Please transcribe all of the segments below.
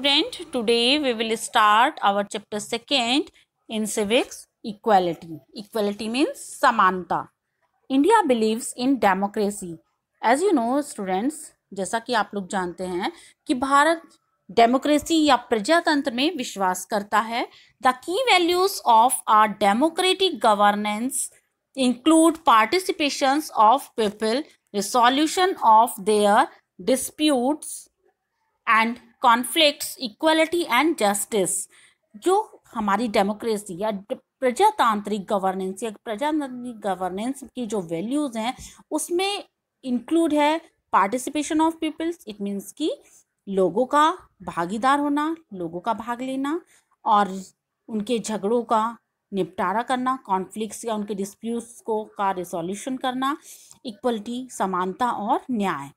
Student today we will start our chapter second in civics equality equality means समानता India believes in democracy as you know students जैसा कि आप लोग जानते हैं कि भारत डेमोक्रेसी या प्रजातंत्र में विश्वास करता है the key values of our democratic governance include participation of people resolution of their disputes and conflicts equality and justice जो हमारी डेमोक्रेसी या प्रजातांत्रिक गवर्नेंस या प्रजातांत्रिक गवर्नेंस की जो वैल्यूज़ हैं उसमें इंक्लूड है participation of peoples it means कि लोगों का भागीदार होना लोगों का भाग लेना और उनके झगड़ों का निपटारा करना कॉन्फ्लिक्ट्स या उनके डिस्प्यूट्स को का रिसोल्यूशन करना इक्वलिटी समानता और न्याय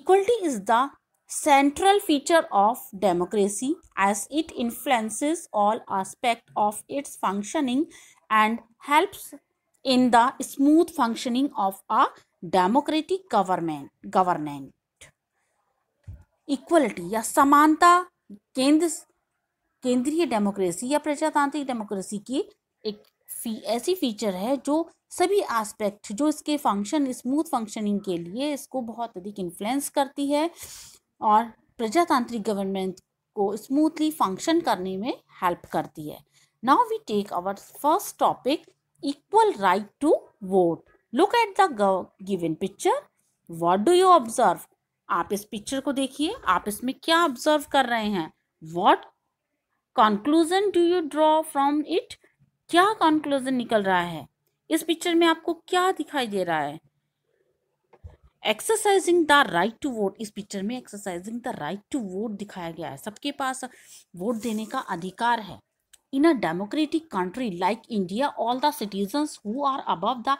equality is the central feature of democracy as it influences all aspects of its functioning and helps in the smooth functioning of a democratic government government equality या समानता केंद्र केंद्रीय डेमोक्रेसी या प्रजातांत्रिक डेमोक्रेसी की एक फी, ऐसी फीचर है जो सभी एस्पेक्ट जो इसके फंक्शन स्मूथ फंक्शनिंग के लिए इसको बहुत अधिक इन्फ्लुएंस करती है और प्रजातांत्रिक गवर्नमेंट को स्मूथली फंक्शन करने में हेल्प करती है now we take our first topic equal right to vote look at the given picture What do you observe आप इस पिक्चर को देखिए आप इसमें क्या ऑब्जर्व कर रहे हैं what conclusion do you draw from it क्या कंक्लूजन निकल रहा है इस पिक्चर में आपको क्या दिखाई दे रहा है exercising the right to vote इस पिक्चर में exercising the right to vote दिखाया गया है सबके पास वोट देने का अधिकार है in a democratic country like India all the citizen who are above the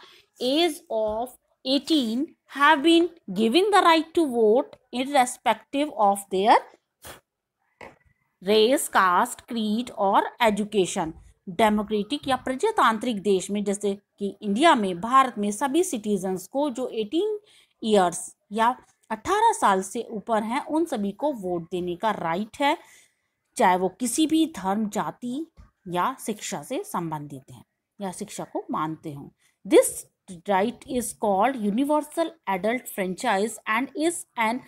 age of eighteen have been giving the right to vote irrespective of their race caste creed और education democratic या प्रजातांत्रिक देश में जैसे कि India में भारत में सभी सिटीजन्स को जो एटीन ईयर्स या 18 साल से ऊपर हैं उन सभी को वोट देने का राइट है चाहे वो किसी भी धर्म जाति या शिक्षा से संबंधित हैं या शिक्षा को मानते हों this right is called universal adult franchise and is an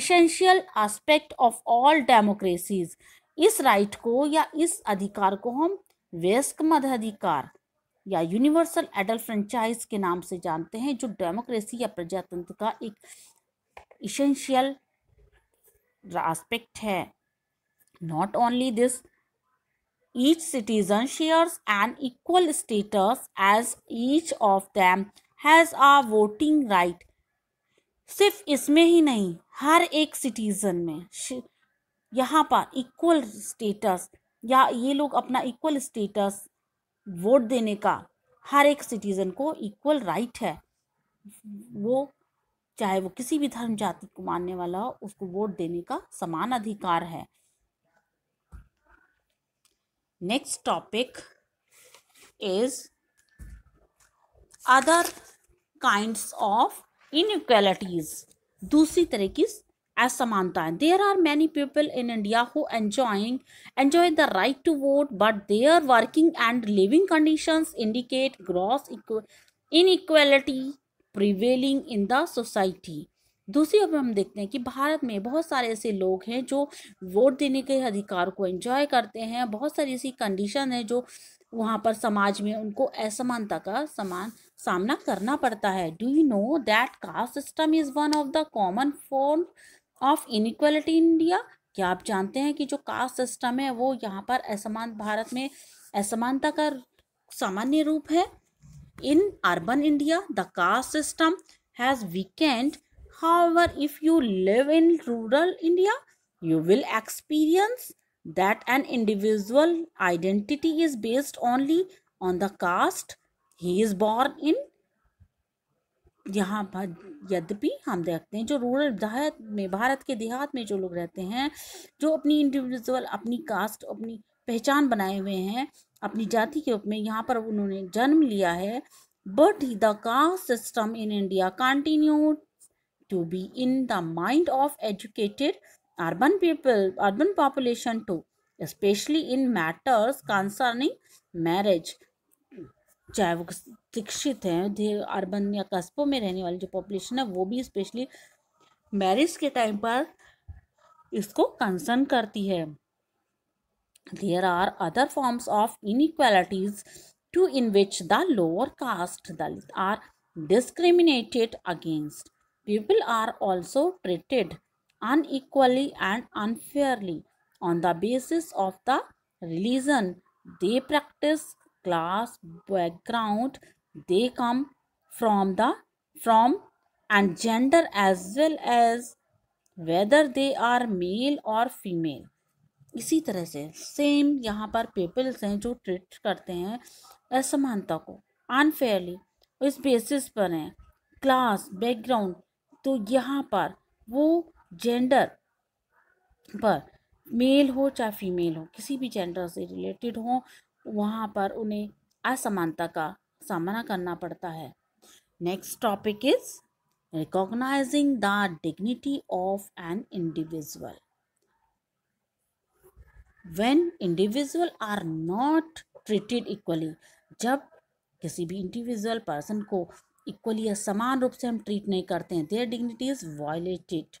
essential aspect of all democracies इस राइट को या इस अधिकार को हम वयस्क मधाधिकार या यूनिवर्सल एडल्ट फ्रेंचाइज के नाम से जानते हैं जो डेमोक्रेसी या प्रजातंत्र का एक इसेंशियल एस्पेक्ट है not only this each citizen shares an equal status as each of them has a voting right सिर्फ इसमें ही नहीं हर एक सिटीजन में यहाँ पर इक्वल स्टेटस या ये लोग अपना इक्वल स्टेटस वोट देने का हर एक सिटीज़न को इक्वल राइट है वो चाहे वो किसी भी धर्म जाति को मानने वाला हो उसको वोट देने का समान अधिकार है next topic is other kinds of inequalities दूसरी तरह की असमानता है there are many people in India who enjoying enjoy the right to vote but their working and living conditions indicate gross inequality prevailing in the society दूसरी ओर हम देखते हैं कि भारत में बहुत सारे ऐसे लोग हैं जो वोट देने के अधिकार को एंजॉय करते हैं बहुत सारी ऐसी कंडीशन है जो वहाँ पर समाज में उनको असमानता का समान सामना करना पड़ता है do you know that caste system is one of the common form of inequality in India क्या आप जानते हैं कि जो कास्ट सिस्टम है वो यहाँ पर असमान भारत में असमानता का सामान्य रूप है in urban India the caste system has weakened how if you live in rural India you will experience that an individual identity is based only on the caste he is born in यहाँ पर यद्यपि हम देखते हैं जो rural देहात में भारत के देहात में जो लोग रहते हैं जो अपनी इंडिविजुअल अपनी कास्ट अपनी पहचान बनाए हुए हैं अपनी जाति के रूप में यहाँ पर उन्होंने जन्म लिया है but the caste system in India continue to be in the mind of educated urban people urban population too specially in matters concerning marriage चाहे वो शिक्षित हैं अर्बन या कस्बों में रहने वाली जो पॉपुलेशन है वो भी स्पेशली मैरिज के टाइम पर इसको कंसर्न करती है there are other forms of inequalities too in which the lower caste Dalit are discriminated against people are also treated unequally and unfairly on the basis of the religion they practice class background they come from the from and gender as well as whether they are male or female इसी तरह से same यहाँ पर peoples हैं जो treat करते हैं असमानता को अनफेयरली इस बेसिस पर हैं क्लास बैकग्राउंड तो यहाँ पर वो जेंडर पर मेल हो चाहे फीमेल हो किसी भी जेंडर से रिलेटेड हो वहाँ पर उन्हें असमानता का सामना करना पड़ता है next topic is recognizing the dignity of an individual when individual are not treated equally जब किसी भी इंडिविजुअल पर्सन को इक्वली या समान रूप से हम ट्रीट नहीं करते हैं देयर डिग्निटी इज़ वायलेटेड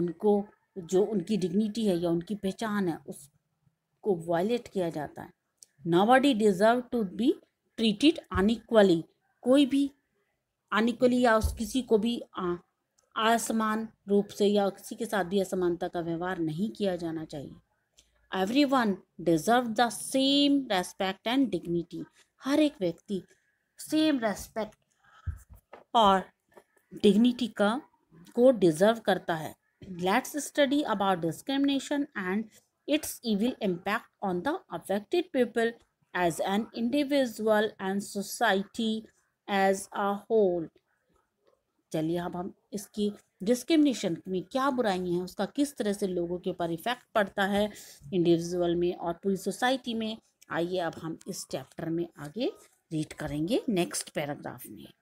उनको जो उनकी डिग्निटी है या उनकी पहचान है उसको वायलेट किया जाता है nobody deserve to be treated unequally कोई भी अनइक्वली या उस किसी को भी असमान रूप से या किसी के साथ भी असमानता का व्यवहार नहीं किया जाना चाहिए every one deserve the same respect and dignity हर एक व्यक्ति सेम रेस्पेक्ट और डिग्निटी का को डिजर्व करता है let's study about discrimination and its evil impact on the affected people as an individual and society as a whole. चलिए अब हम इसकी डिस्क्रिमिनेशन में क्या बुराइयाँ हैं उसका किस तरह से लोगों के ऊपर इफ़ेक्ट पड़ता है इंडिविजुअल में और पूरी सोसाइटी में आइए अब हम इस चैप्टर में आगे रीड करेंगे नेक्स्ट पैराग्राफ में